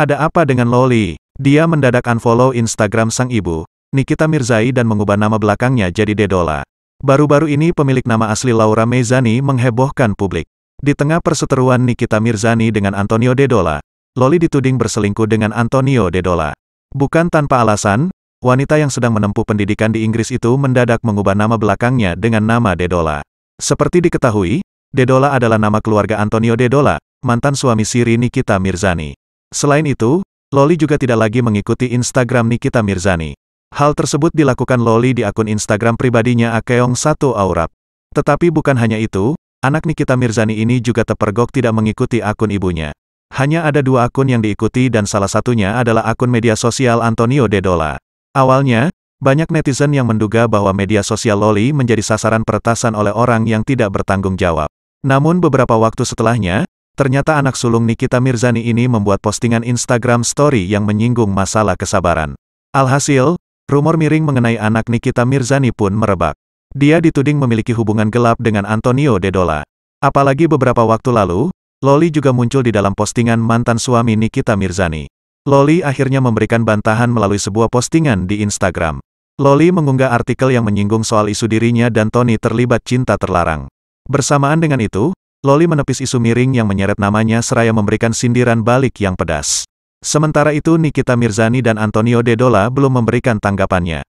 Ada apa dengan Loli? Dia mendadak unfollow Instagram sang ibu, Nikita Mirzai dan mengubah nama belakangnya jadi Dedola. Baru-baru ini pemilik nama asli Laura Mezzani menghebohkan publik. Di tengah perseteruan Nikita Mirzani dengan Antonio Dedola, Loli dituding berselingkuh dengan Antonio Dedola. Bukan tanpa alasan, wanita yang sedang menempuh pendidikan di Inggris itu mendadak mengubah nama belakangnya dengan nama Dedola. Seperti diketahui, Dedola adalah nama keluarga Antonio Dedola, mantan suami siri Nikita Mirzani. Selain itu, Loli juga tidak lagi mengikuti Instagram Nikita Mirzani. Hal tersebut dilakukan Loli di akun Instagram pribadinya Akeong 1 Aurap. Tetapi bukan hanya itu, anak Nikita Mirzani ini juga terpergok tidak mengikuti akun ibunya. Hanya ada dua akun yang diikuti dan salah satunya adalah akun media sosial Antonio Dedola. Awalnya, banyak netizen yang menduga bahwa media sosial Loli menjadi sasaran peretasan oleh orang yang tidak bertanggung jawab. Namun beberapa waktu setelahnya, ternyata anak sulung Nikita Mirzani ini membuat postingan Instagram story yang menyinggung masalah kesabaran. Alhasil, rumor miring mengenai anak Nikita Mirzani pun merebak. Dia dituding memiliki hubungan gelap dengan Antonio Dedola. Apalagi beberapa waktu lalu, Loli juga muncul di dalam postingan mantan suami Nikita Mirzani. Loli akhirnya memberikan bantahan melalui sebuah postingan di Instagram. Loli mengunggah artikel yang menyinggung soal isu dirinya dan Tony terlibat cinta terlarang. Bersamaan dengan itu, Loli menepis isu miring yang menyeret namanya seraya memberikan sindiran balik yang pedas. Sementara itu Nikita Mirzani dan Antonio Dedola belum memberikan tanggapannya.